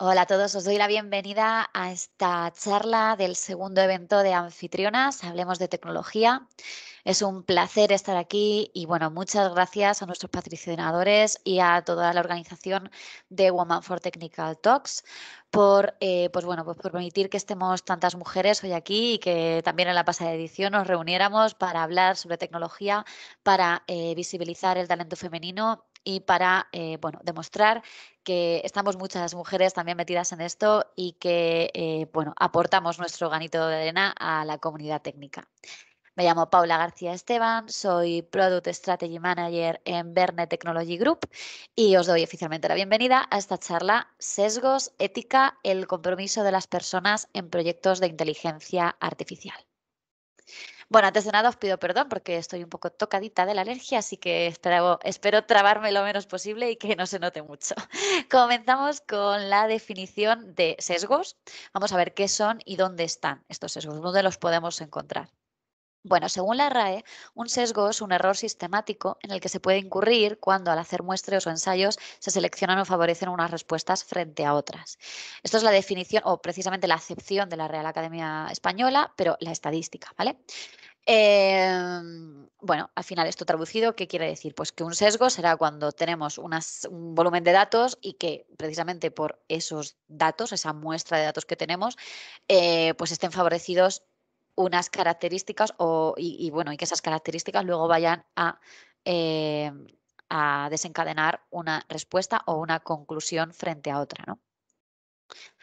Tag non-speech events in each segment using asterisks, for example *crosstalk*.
Hola a todos, os doy la bienvenida a esta charla del segundo evento de anfitrionas, Hablemos de Tecnología. Es un placer estar aquí y bueno, muchas gracias a nuestros patrocinadores y a toda la organización de Woman for Technical Talks por, eh, pues bueno, pues, por permitir que estemos tantas mujeres hoy aquí y que también en la pasada edición nos reuniéramos para hablar sobre tecnología, para eh, visibilizar el talento femenino y para eh, bueno, demostrar que estamos muchas mujeres también metidas en esto y que eh, bueno, aportamos nuestro granito de arena a la comunidad técnica. Me llamo Paula García Esteban, soy Product Strategy Manager en Verne Technology Group y os doy oficialmente la bienvenida a esta charla Sesgos, Ética, el compromiso de las personas en proyectos de inteligencia artificial. Bueno, antes de nada os pido perdón porque estoy un poco tocadita de la alergia, así que espero, espero trabarme lo menos posible y que no se note mucho. *laughs* Comenzamos con la definición de sesgos. Vamos a ver qué son y dónde están estos sesgos, dónde los podemos encontrar. Bueno, según la RAE, un sesgo es un error sistemático en el que se puede incurrir cuando al hacer muestras o ensayos se seleccionan o favorecen unas respuestas frente a otras. Esto es la definición o precisamente la acepción de la Real Academia Española, pero la estadística, ¿vale? Em, bueno, al final esto traducido, ¿qué quiere decir? Pues que un sesgo será cuando tenemos un volumen de datos y que precisamente por esos datos, esa muestra de datos que tenemos, eh, pues estén favorecidos unas características o, y, bueno, y que esas características luego vayan a, eh, a desencadenar una respuesta o una conclusión frente a otra. ¿no?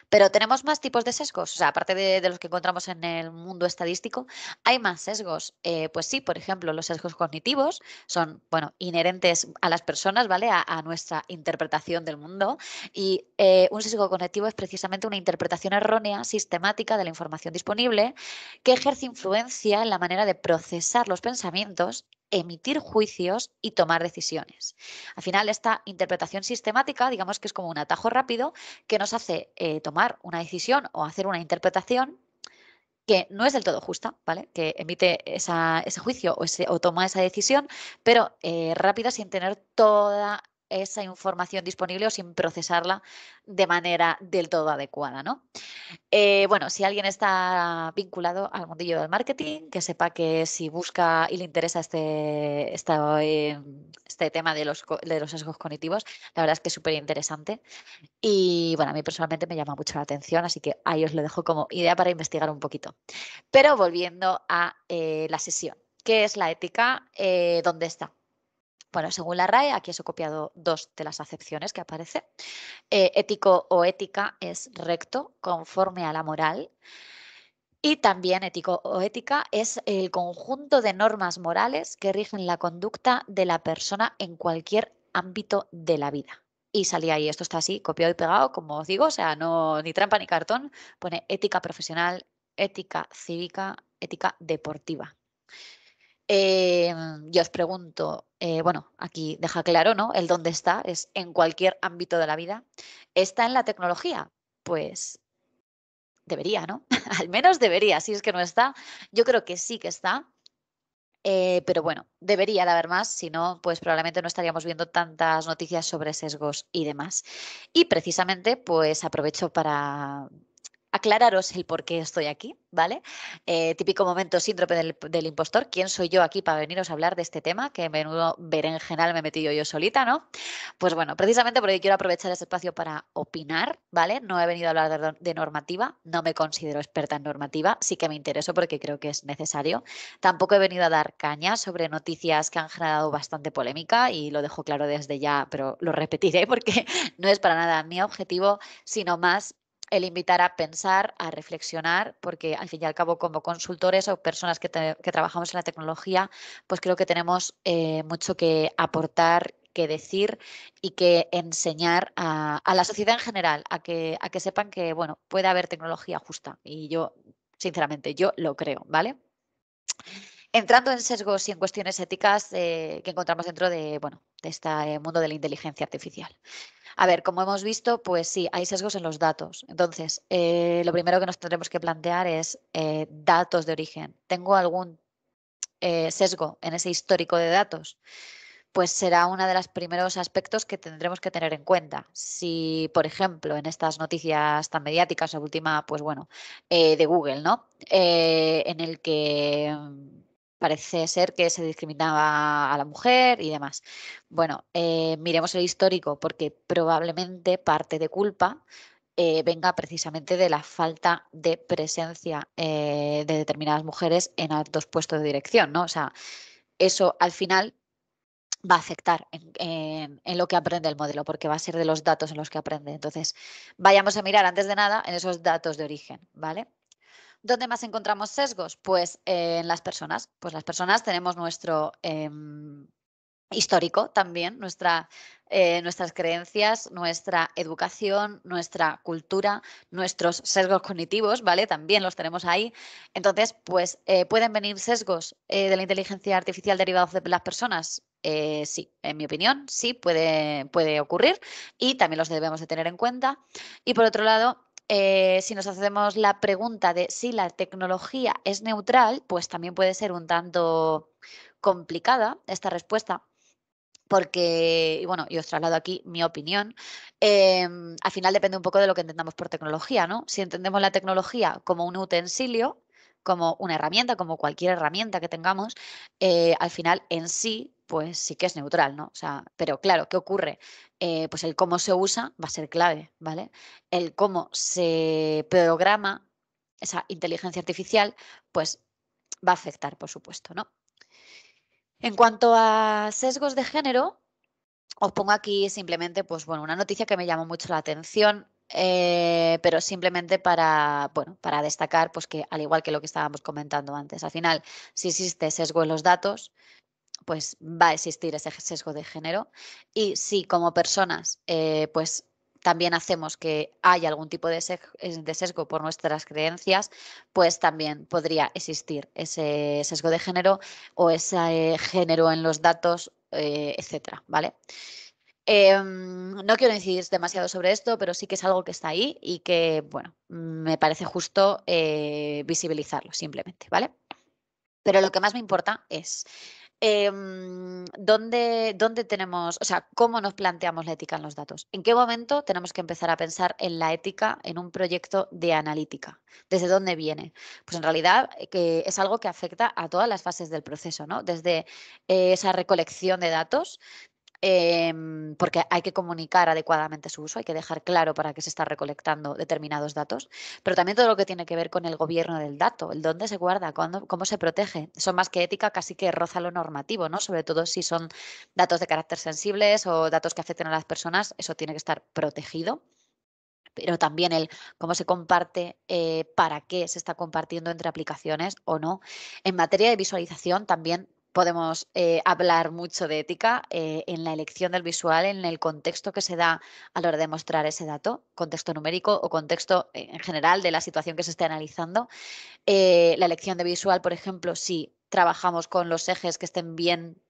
Pero tenemos más tipos de sesgos, o sea, aparte de, los que encontramos en el mundo estadístico, hay más sesgos. Eh, pues sí, por ejemplo, los sesgos cognitivos son, bueno, inherentes a las personas, ¿vale? A, nuestra interpretación del mundo. Y eh, un sesgo cognitivo es precisamente una interpretación errónea, sistemática de la información disponible, que ejerce influencia en la manera de procesar los pensamientos emitir juicios y tomar decisiones. Al final, esta interpretación sistemática, digamos que es como un atajo rápido que nos hace eh, tomar una decisión o hacer una interpretación que no es del todo justa, ¿vale? Que emite ese juicio o, toma esa decisión, pero eh, rápida sin tener toda esa información disponible o sin procesarla de manera del todo adecuada. ¿no? Eh, bueno, si alguien está vinculado al mundillo del marketing, que sepa que si busca y le interesa este, eh, este tema de los, sesgos cognitivos, la verdad es que es súper interesante. Y bueno, a mí personalmente me llama mucho la atención, así que ahí os lo dejo como idea para investigar un poquito. Pero volviendo a eh, la sesión, ¿qué es la ética? ¿Dónde está? Bueno, según la RAE, aquí os he copiado dos de las acepciones que aparece. Eh, ético o ética es recto, conforme a la moral. Y también ético o ética es el conjunto de normas morales que rigen la conducta de la persona en cualquier ámbito de la vida. Y salía ahí, esto está así, copiado y pegado, como os digo, o sea, no ni trampa ni cartón, pone ética profesional, ética cívica, ética deportiva. Eh, yo os pregunto, eh, bueno, aquí deja claro, ¿no? El dónde está es en cualquier ámbito de la vida. ¿Está en la tecnología? Pues debería, ¿no? *laughs* Al menos debería, si es que no está. Yo creo que sí que está. Eh, pero bueno, debería haber más, si no, pues probablemente no estaríamos viendo tantas noticias sobre sesgos y demás. Y precisamente, pues aprovecho para aclararos el por qué estoy aquí, ¿vale? Eh, típico momento síndrome del, impostor. ¿Quién soy yo aquí para veniros a hablar de este tema? Que menudo general me he metido yo solita, ¿no? Pues bueno, precisamente porque quiero aprovechar este espacio para opinar, ¿vale? No he venido a hablar de, de normativa, no me considero experta en normativa, sí que me intereso porque creo que es necesario. Tampoco he venido a dar caña sobre noticias que han generado bastante polémica y lo dejo claro desde ya, pero lo repetiré *laughs* porque no es para nada mi objetivo, sino más el invitar a pensar, a reflexionar, porque al fin y al cabo como consultores o personas que, trabajamos en la tecnología, pues creo que tenemos eh, mucho que aportar, que decir y que enseñar a, la sociedad en general, a que, que sepan que, bueno, puede haber tecnología justa. Y yo, sinceramente, yo lo creo, ¿vale? Entrando en sesgos y en cuestiones éticas eh, que encontramos dentro de, bueno, de este eh, mundo de la inteligencia artificial. A ver, como hemos visto, pues sí, hay sesgos en los datos. Entonces, eh, lo primero que nos tendremos que plantear es eh, datos de origen. ¿Tengo algún eh, sesgo en ese histórico de datos? Pues será uno de los primeros aspectos que tendremos que tener en cuenta. Si, por ejemplo, en estas noticias tan mediáticas, la última, pues bueno, de Google, ¿no? en el que parece ser que se discriminaba a la mujer y demás. Bueno, eh, miremos el histórico porque probablemente parte de culpa eh, venga precisamente de la falta de presencia eh, de determinadas mujeres en altos puestos de dirección, ¿no? O sea, eso al final va a afectar en, lo que aprende el modelo, porque va a ser de los datos en los que aprende. Entonces, vayamos a mirar antes de nada en esos datos de origen, ¿vale? ¿Dónde más encontramos sesgos? Pues eh, en las personas. Pues las personas tenemos nuestro em, histórico también, nuestra, eh, nuestras creencias, nuestra educación, nuestra cultura, nuestros sesgos cognitivos, ¿vale? También los tenemos ahí. Entonces, pues, eh, ¿pueden venir sesgos de la inteligencia artificial derivados de las personas? sí, en mi opinión, sí puede, puede ocurrir y también los debemos de tener en cuenta. Y por otro lado, eh, si nos hacemos la pregunta de si la tecnología es neutral, pues también puede ser un tanto complicada esta respuesta. Porque, y bueno, yo os traslado aquí mi opinión, em, al final depende un poco de lo que entendamos por tecnología, ¿no? Si entendemos la tecnología como un utensilio, como una herramienta, como cualquier herramienta que tengamos, eh, al final en sí pues sí que es neutral, ¿no? O sea, pero claro, ¿qué ocurre? Eh, pues el cómo se usa va a ser clave, ¿vale? El cómo se programa esa inteligencia artificial, pues va a afectar, por supuesto, ¿no? En cuanto a sesgos de género, os pongo aquí simplemente, pues bueno, una noticia que me llamó mucho la atención eh, pero simplemente para, bueno, para destacar pues que al igual que lo que estábamos comentando antes, al final si existe sesgo en los datos, pues va a existir ese sesgo de género. Y si como personas, eh, pues también hacemos que haya algún tipo de sesgo por nuestras creencias, pues también podría existir ese sesgo de género o ese género en los datos, etc. Eh, etcétera, ¿vale? Em, no quiero incidir demasiado sobre esto, pero sí que es algo que está ahí y que, bueno, me parece justo eh, visibilizarlo simplemente, ¿vale? Pero lo que más me importa es Em, ¿dónde, tenemos, o sea, cómo nos planteamos la ética en los datos? ¿En qué momento tenemos que empezar a pensar en la ética en un proyecto de analítica? ¿Desde dónde viene? Pues en realidad eh, que es algo que afecta a todas las fases del proceso, ¿no? Desde eh, esa recolección de datos, Em, porque hay que comunicar adecuadamente su uso, hay que dejar claro para qué se está recolectando determinados datos, pero también todo lo que tiene que ver con el gobierno del dato, el dónde se guarda, cómo se protege. Eso más que ética casi que roza lo normativo, ¿no? Sobre todo si son datos de carácter sensibles o datos que afecten a las personas, eso tiene que estar protegido pero también el cómo se comparte, eh, para qué se está compartiendo entre aplicaciones o no. En materia de visualización también podemos eh, hablar mucho de ética eh, en la elección del visual, en el contexto que se da a la hora de mostrar ese dato, contexto numérico o contexto eh, en general de la situación que se esté analizando. la elección de visual, por ejemplo, si trabajamos con los ejes que estén bien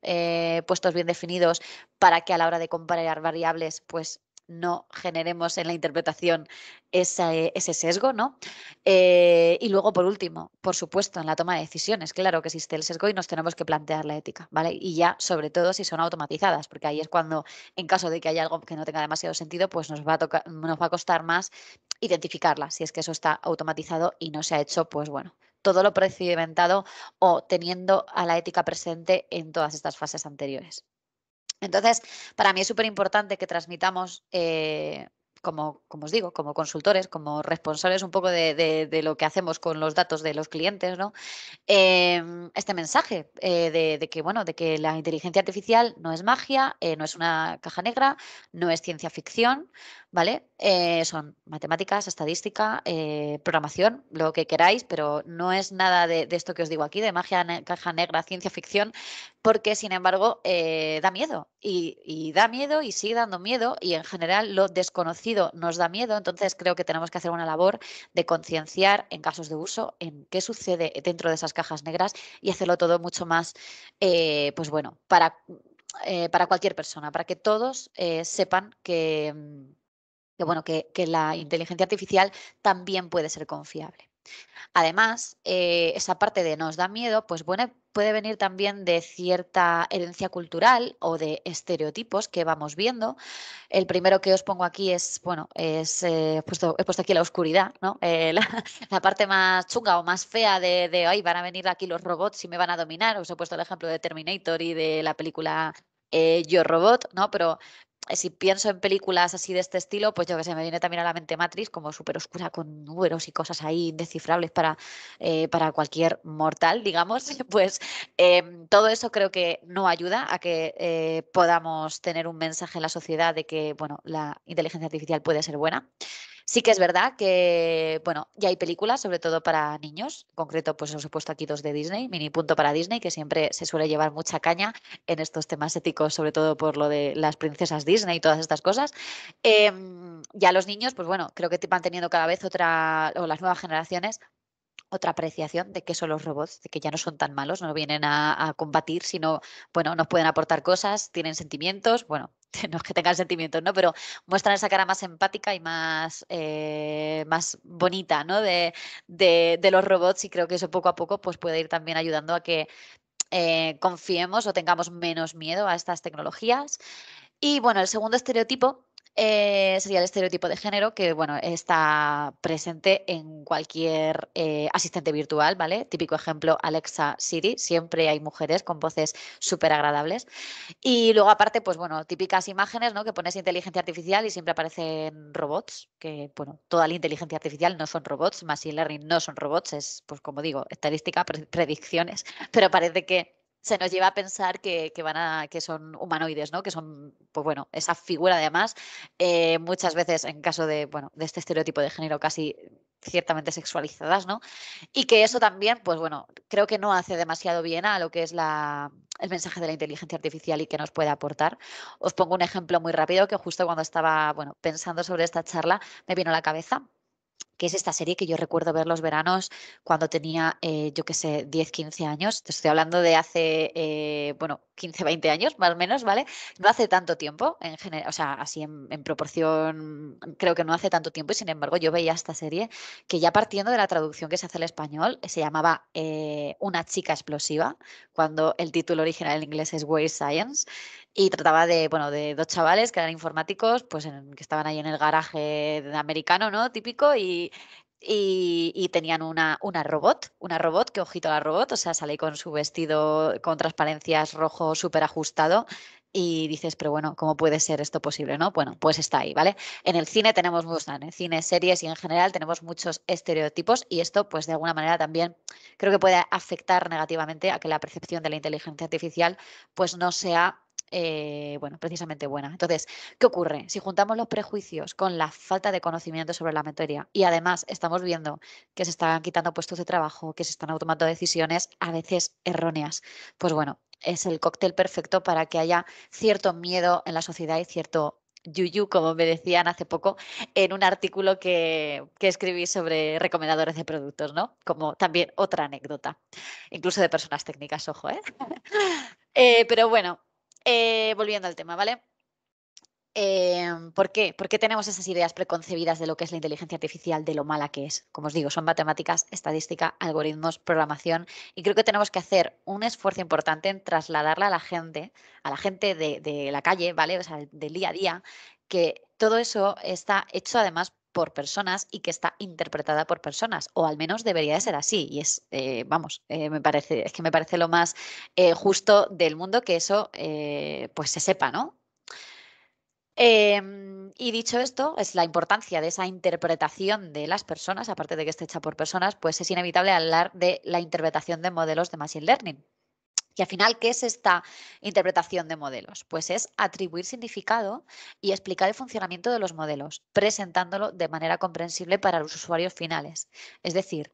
puestos, bien definidos, para que a la hora de comparar variables, pues no generemos en la interpretación ese, sesgo, ¿no? Eh, y luego, por último, por supuesto, en la toma de decisiones, claro que existe el sesgo y nos tenemos que plantear la ética, ¿vale? Y ya, sobre todo, si son automatizadas, porque ahí es cuando, en caso de que haya algo que no tenga demasiado sentido, pues nos va a, nos va a costar más identificarla, si es que eso está automatizado y no se ha hecho, pues bueno, todo lo procedimentado o teniendo a la ética presente en todas estas fases anteriores. Entonces, para mí es súper importante que transmitamos eh, como, os digo, como consultores, como responsables un poco de, lo que hacemos con los datos de los clientes, ¿no? Em, este mensaje eh, de, que, bueno, de que la inteligencia artificial no es magia, eh, no es una caja negra, no es ciencia ficción, ¿vale? Eh, son matemáticas, estadística, eh, programación, lo que queráis, pero no es nada de, esto que os digo aquí, de magia, caja negra, ciencia ficción, porque sin embargo eh, da miedo y, da miedo y sigue dando miedo y en general lo desconocido nos da miedo, entonces creo que tenemos que hacer una labor de concienciar en casos de uso, en qué sucede dentro de esas cajas negras y hacerlo todo mucho más, pues bueno, para, para cualquier persona, para que todos sepan que mm, que, bueno, que, la inteligencia artificial también puede ser confiable. Además, eh, esa parte de nos da miedo, pues bueno, puede venir también de cierta herencia cultural o de estereotipos que vamos viendo. El primero que os pongo aquí es, bueno, es eh, he puesto, aquí la oscuridad, ¿no? Eh, *laughs* la, parte más chunga o más fea de, de hoy van a venir aquí los robots y me van a dominar. Os he puesto el ejemplo de Terminator y de la película Yo Robot, ¿no? Pero si pienso en películas así de este estilo, pues yo que sé, me viene también a la mente Matrix, como súper oscura con números y cosas ahí indecifrables para, eh, para cualquier mortal, digamos, *laughs* pues em, todo eso creo que no ayuda a que eh, podamos tener un mensaje en la sociedad de que, bueno, la inteligencia artificial puede ser buena. Sí que es verdad que, bueno, ya hay películas, sobre todo para niños. En concreto, pues os he puesto aquí dos de Disney, mini punto para Disney, que siempre se suele llevar mucha caña en estos temas éticos, sobre todo por lo de las princesas Disney y todas estas cosas. Em, ya los niños, pues bueno, creo que van teniendo cada vez otra, o las nuevas generaciones, otra apreciación de qué son los robots, de que ya no son tan malos, no vienen a, a, combatir, sino, bueno, nos pueden aportar cosas, tienen sentimientos, bueno, *laughs* no es que tengan sentimientos, ¿no? Pero muestran esa cara más empática y más, eh, más bonita, ¿no? De, los robots y creo que eso poco a poco pues puede ir también ayudando a que eh, confiemos o tengamos menos miedo a estas tecnologías. Y bueno, el segundo estereotipo eh, sería el estereotipo de género que, bueno, está presente en cualquier eh, asistente virtual, ¿vale? Típico ejemplo, Alexa Siri, siempre hay mujeres con voces súper agradables. Y luego, aparte, pues bueno, típicas imágenes, ¿no? Que pones inteligencia artificial y siempre aparecen robots, que, bueno, toda la inteligencia artificial no son robots, Machine Learning no son robots, es, pues como digo, estadística, predicciones, *laughs* pero parece que se nos lleva a pensar que, van a, que son humanoides, ¿no? Que son, pues bueno, esa figura además, eh, muchas veces en caso de, bueno, de este estereotipo de género casi ciertamente sexualizadas, ¿no? Y que eso también, pues bueno, creo que no hace demasiado bien a lo que es la, el mensaje de la inteligencia artificial y que nos puede aportar. Os pongo un ejemplo muy rápido que justo cuando estaba, bueno, pensando sobre esta charla me vino a la cabeza que es esta serie que yo recuerdo ver los veranos cuando tenía, eh, yo qué sé, 10, 15 años. Te estoy hablando de hace, eh, bueno, 15, 20 años, más o menos, ¿vale? No hace tanto tiempo, en general, o sea, así en, proporción, creo que no hace tanto tiempo, y sin embargo, yo veía esta serie que ya partiendo de la traducción que se hace al español, se llamaba eh, Una chica explosiva, cuando el título original en inglés es Weird Science, y trataba de, bueno, de dos chavales que eran informáticos, pues que estaban ahí en el garaje americano, ¿no? Típico, y y, tenían una, una robot, una robot, que ojito a la robot, o sea, sale con su vestido con transparencias rojo súper ajustado y dices, pero bueno, ¿cómo puede ser esto posible? ¿no? Bueno, pues está ahí, ¿vale? En el cine tenemos muchas, en cine, series y en general tenemos muchos estereotipos y esto, pues de alguna manera también creo que puede afectar negativamente a que la percepción de la inteligencia artificial pues no sea eh, bueno, precisamente buena. Entonces, ¿qué ocurre? Si juntamos los prejuicios con la falta de conocimiento sobre la materia y además estamos viendo que se están quitando puestos de trabajo, que se están automando decisiones a veces erróneas, pues bueno, es el cóctel perfecto para que haya cierto miedo en la sociedad y cierto yuyu, como me decían hace poco en un artículo que, escribí sobre recomendadores de productos, ¿no? Como también otra anécdota, incluso de personas técnicas, ojo, eh, *laughs* eh pero bueno, eh, volviendo al tema, ¿vale? Em, ¿Por qué? Porque tenemos esas ideas preconcebidas de lo que es la inteligencia artificial, de lo mala que es. Como os digo, son matemáticas, estadística, algoritmos, programación y creo que tenemos que hacer un esfuerzo importante en trasladarla a la gente, a la gente de, de la calle, ¿vale? O sea, del día a día, que todo eso está hecho además por personas y que está interpretada por personas, o al menos debería de ser así. Y es, eh, vamos, eh, me parece, es que me parece lo más eh, justo del mundo que eso pues se sepa, ¿no? Em, y dicho esto, es la importancia de esa interpretación de las personas, aparte de que esté hecha por personas, pues es inevitable hablar de la interpretación de modelos de Machine Learning, y al final, ¿qué es esta interpretación de modelos? Pues es atribuir significado y explicar el funcionamiento de los modelos, presentándolo de manera comprensible para los usuarios finales. Es decir,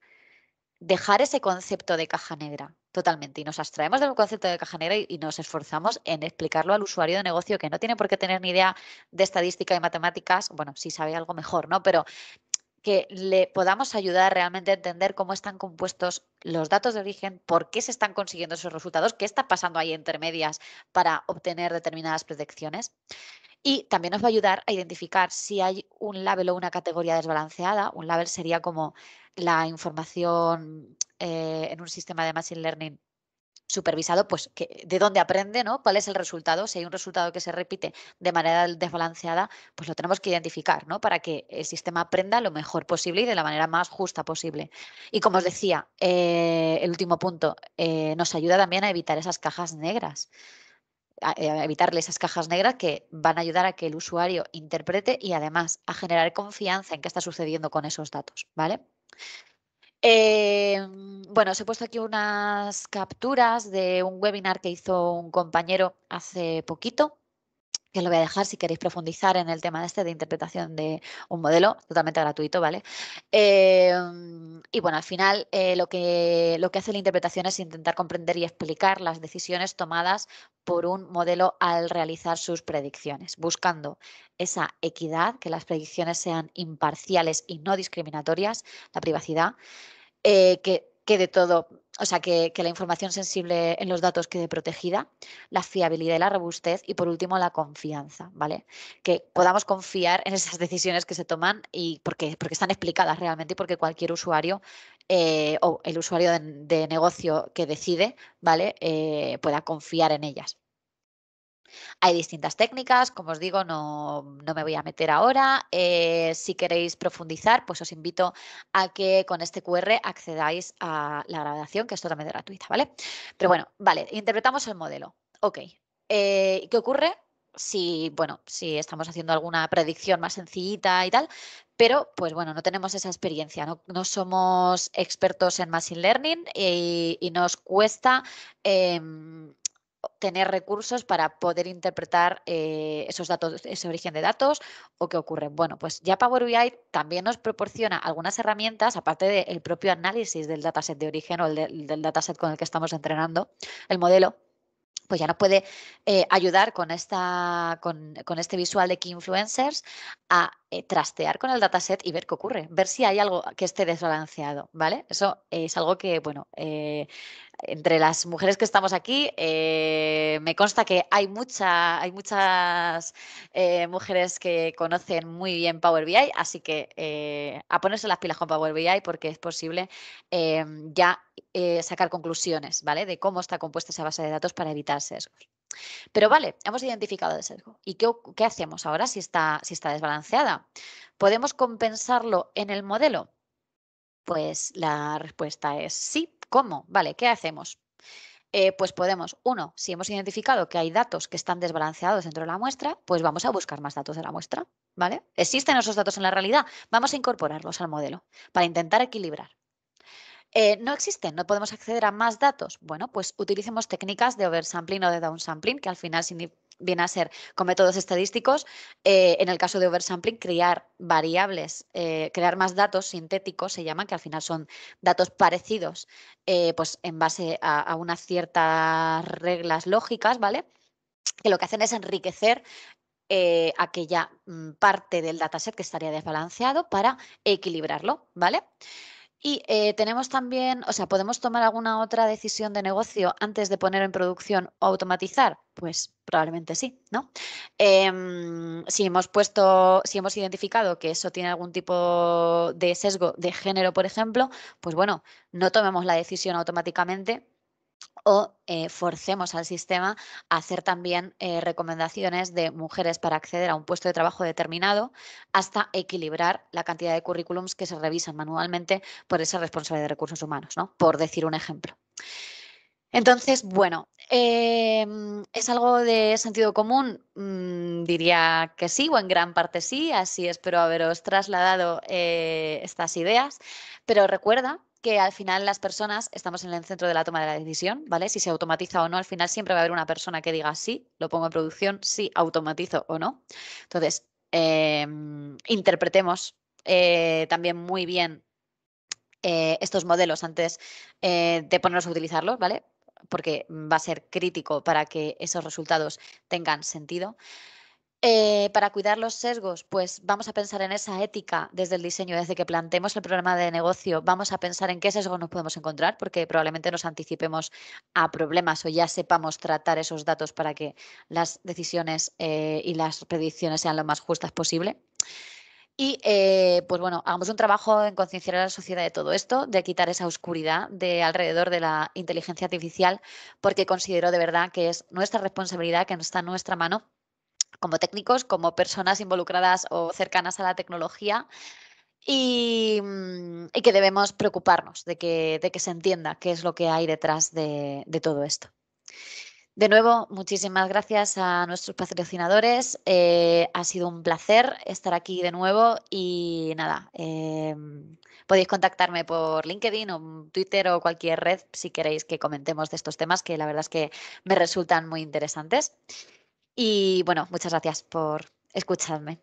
dejar ese concepto de caja negra totalmente y nos abstraemos del concepto de caja negra y, nos esforzamos en explicarlo al usuario de negocio que no tiene por qué tener ni idea de estadística y matemáticas, bueno, si sabe algo mejor, ¿no? Pero que le podamos ayudar realmente a entender cómo están compuestos los datos de origen, por qué se están consiguiendo esos resultados, qué está pasando ahí entre medias para obtener determinadas predicciones. Y también nos va a ayudar a identificar si hay un label o una categoría desbalanceada. Un label sería como la información eh, en un sistema de Machine Learning supervisado, pues de dónde aprende, ¿no? ¿Cuál es el resultado? Si hay un resultado que se repite de manera desbalanceada, pues lo tenemos que identificar, ¿no? Para que el sistema aprenda lo mejor posible y de la manera más justa posible. Y como os decía, eh, el último punto, eh, nos ayuda también a evitar esas cajas negras. A, eh, a evitarle esas cajas negras que van a ayudar a que el usuario interprete y además a generar confianza en qué está sucediendo con esos datos, ¿vale? Eh, bueno, os he puesto aquí unas capturas de un webinar que hizo un compañero hace poquito que os lo voy a dejar si queréis profundizar en el tema este de interpretación de un modelo totalmente gratuito, ¿vale? Em, y bueno, al final eh, lo, que, lo que hace la interpretación es intentar comprender y explicar las decisiones tomadas por un modelo al realizar sus predicciones, buscando esa equidad, que las predicciones sean imparciales y no discriminatorias, la privacidad, eh, que quede todo o sea, que, la información sensible en los datos quede protegida, la fiabilidad y la robustez y por último la confianza, ¿vale? Que podamos confiar en esas *laughs* decisiones que se toman y porque, porque están explicadas realmente y porque cualquier usuario eh, o el usuario de, negocio que decide, ¿vale? Eh, pueda confiar en ellas. Hay distintas técnicas, como os digo, no, me voy a meter ahora. Eh, si queréis profundizar, pues os invito a que con este QR accedáis a la grabación, que es totalmente gratuita, ¿vale? Pero bueno, vale, interpretamos el modelo. Ok. Eh, ¿Qué ocurre? si, bueno, si estamos haciendo alguna predicción más sencillita y tal, pero pues bueno, no tenemos esa experiencia, no, somos expertos en Machine Learning eh, y, nos cuesta em, tener recursos para poder interpretar eh, esos datos, ese origen de datos o qué ocurre. Bueno, pues ya Power BI también nos proporciona algunas herramientas, aparte del propio análisis del dataset de origen o el del dataset con el que estamos entrenando el modelo, pues ya nos puede eh, ayudar con, esta, con, este visual de Key Influencers a eh, trastear con el dataset y ver qué ocurre, ver si hay algo que esté desbalanceado, ¿vale? Eso es algo que, bueno, entre las mujeres que estamos aquí, eh, me consta que hay, hay muchas eh, mujeres que conocen muy bien Power BI, así que eh, a ponerse las pilas con Power BI porque es posible ya sacar conclusiones ¿vale? de cómo está compuesta esa base de datos para evitar sesgos. Pero vale, hemos identificado el sesgo. ¿Y qué, hacemos ahora si está, si está desbalanceada? ¿Podemos compensarlo en el modelo? Pues la respuesta es sí. ¿Cómo? Vale, ¿qué hacemos? Eh, pues podemos, uno, si hemos identificado que hay datos que están desbalanceados dentro de la muestra, pues vamos a buscar más datos de la muestra, ¿vale? Existen esos datos en la realidad, vamos a incorporarlos al modelo para intentar equilibrar. Eh, no existen, no podemos acceder a más datos. Bueno, pues utilicemos técnicas de oversampling o de downsampling, que al final viene a ser con métodos estadísticos, eh, en el caso de oversampling, crear variables, eh, crear más datos sintéticos, se llaman, que al final son datos parecidos, eh, pues en base a, unas ciertas reglas lógicas, ¿vale? Que lo que hacen es enriquecer aquella mm, parte del dataset que estaría desbalanceado para equilibrarlo, ¿vale? Y eh, tenemos también, o sea, ¿podemos tomar alguna otra decisión de negocio antes de poner en producción o automatizar? Pues probablemente sí, ¿no? Em, si hemos puesto, si hemos identificado que eso tiene algún tipo de sesgo de género, por ejemplo, pues bueno, no tomemos la decisión automáticamente, o eh, forcemos al sistema a hacer también eh, recomendaciones de mujeres para acceder a un puesto de trabajo determinado hasta equilibrar la cantidad de currículums que se revisan manualmente por esa responsable de recursos humanos, ¿no? por decir un ejemplo. Entonces, bueno, em, ¿es algo de sentido común? Mm, diría que sí, o en gran parte sí, así espero haberos trasladado eh, estas ideas, pero recuerda que al final las personas estamos en el centro de la toma de la decisión, ¿vale? Si se automatiza o no, al final siempre va a haber una persona que diga sí, lo pongo en producción, sí, automatizo o no. Entonces, em, interpretemos eh, también muy bien eh, estos modelos antes eh, de ponernos a utilizarlos, ¿vale? Porque va a ser crítico para que esos resultados tengan sentido. Eh, para cuidar los sesgos, pues vamos a pensar en esa ética desde el diseño, desde que planteemos el programa de negocio, vamos a pensar en qué sesgos nos podemos encontrar, porque probablemente nos anticipemos a problemas o ya sepamos tratar esos datos para que las decisiones eh, y las predicciones sean lo más justas posible. Y eh, pues bueno, hagamos un trabajo en concienciar a la sociedad de todo esto, de quitar esa oscuridad de alrededor de la inteligencia artificial, porque considero de verdad que es nuestra responsabilidad, que está en nuestra mano como técnicos, como personas involucradas o cercanas a la tecnología. Mm, y, que debemos preocuparnos de que, de que, se entienda qué es lo que hay detrás de, todo esto. De nuevo, muchísimas gracias a nuestros patrocinadores. Eh, ha sido un placer estar aquí de nuevo y nada, em, podéis contactarme por LinkedIn o Twitter o cualquier red si queréis que comentemos de estos temas que la verdad es que me resultan muy interesantes. Y bueno, muchas gracias por escucharme.